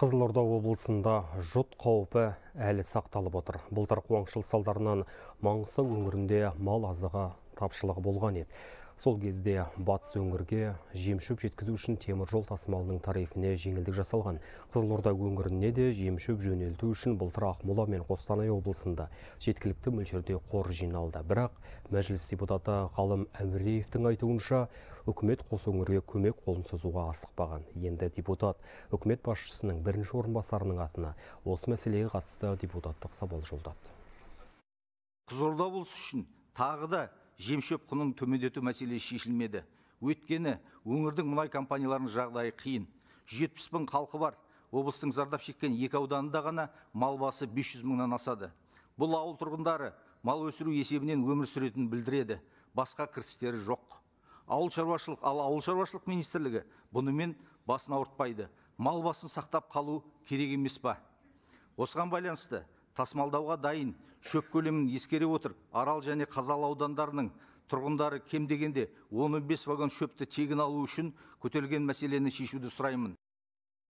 Қызылорда облысында жұт қауіпі әлі сақталып отыр. Былтыр қуаңшылық салдарынан Маңғыстау өңірінде мал азығы тапшылығы болған еді сол кезде батыс өңірге жемшөп жеткізу үшін теміржол тасымалының тарифіне жеңілдік жасалған қызылорда өңіріне де жемшөп жөнелту үшін былтыр ақмола мен қостанай облысында жеткілікті мөлшерде қор жиналды бірақ мәжіліс депутаты ғалым әміреевтің айтуынша үкімет қос өңірге көмек қолын созуға асықпаған енді депутат үкімет басшысының бірінші орынбасарының атына осы мәселеге қатысты депутаттық сауал жолдады қызылорда облысы үшін тағы да жем шөп құнын төмендету мәселесі шешілмеді өйткені өңірдің мұнай компанияларының жағдайы қиын жүз жетпіс мың халқы бар облыстың зардап шеккен екі ауданында ғана мал басы бес жүз мыңнан асады бұл ауыл тұрғындары мал өсіру есебінен өмір сүретінін білдіреді басқа кірістері жоқ ауыл шаруашылық ал ауыл шаруашылық министрлігі бұнымен басын ауыртпайды мал басын сақтап қалу керек емес па осыған байланысты тасымалдауға дайын шөп көлемін ескере отырып арал және қазалы аудандарының тұрғындары кем дегенде он он бес вагон шөпті тегін алу үшін көтерілген мәселені шешуді сұраймын